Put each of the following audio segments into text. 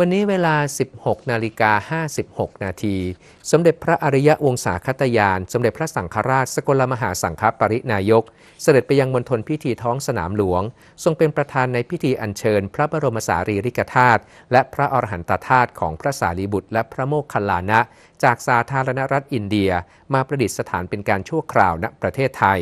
วันนี้เวลา 16 นาฬิกา 56 นาที สมเด็จพระอริยวงศาคตยาน สมเด็จพระสังฆราช สกลมหาสังฆปรินายก เสด็จไปยังมณฑลพิธีท้องสนามหลวง ทรงเป็นประธานในพิธีอัญเชิญพระบรมสารีริกธาตุและพระอรหันตธาตุของพระสารีบุตรและพระโมคคัลลานะ จากสาธารณรัฐอินเดีย มาประดิษฐานเป็นการชั่วคราวณประเทศไทย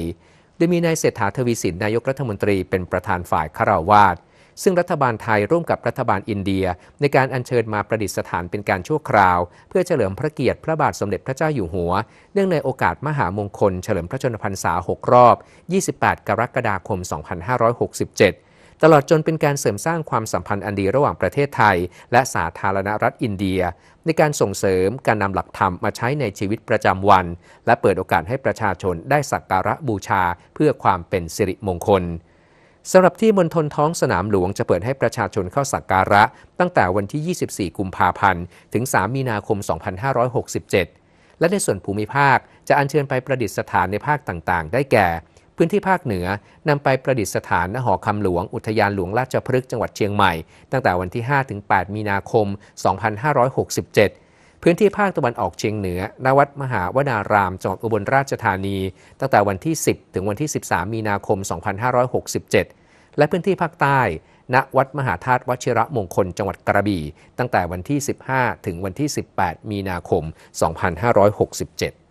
โดยมีนายเศรษฐาทวีสินนายกรัฐมนตรี เป็นประธานฝ่ายคาราวาสซึ่งรัฐบาลไทยร่วมกับรัฐบาลอินเดีย ในการอัญเชิญมาประดิษฐานเป็นการชั่วคราว เพื่อเฉลิมพระเกียรติพระบาทสมเด็จพระเจ้าอยู่หัว เนื่องในโอกาสมหามงคลเฉลิมพระชนมพรรษา 6 รอบ 28 กรกฎาคม 2567 ตลอดจนเป็นการเสริมสร้างความสัมพันธ์อันดีระหว่างประเทศไทยและสาธารณรัฐอินเดีย ในการส่งเสริมการนำหลักธรรมมาใช้ในชีวิตประจำวันและเปิดโอกาสให้ประชาชนได้สักการะบูชาเพื่อความเป็นสิริมงคลสำหรับที่มณฑลท้องสนามหลวงจะเปิดให้ประชาชนเข้าสักการะ ตั้งแต่วันที่ 24 กุมภาพันธ์ ถึง 3 มีนาคม 2567 และในส่วนภูมิภาคจะอัญเชิญไปประดิษฐานในภาคต่าง ๆ ได้แก่ พื้นที่ภาคเหนือ นำไปประดิษฐานณหอคำหลวง อุทยานหลวงราชพฤกษ์จังหวัดเชียงใหม่ ตั้งแต่วันที่5-8ถึงมีนาคม 2567พื้นที่ภาคตะวันออกเฉียงเหนือ ณ วัดมหาวนารามจังหวัดอุบลราชธานี ตั้งแต่วันที่ 10 ถึงวันที่ 13 มีนาคม 2567 และพื้นที่ภาคใต้ ณ วัดมหาธาตุวชิระมงคล จังหวัดกระบี่ ตั้งแต่วันที่ 15 ถึงวันที่ 18 มีนาคม 2567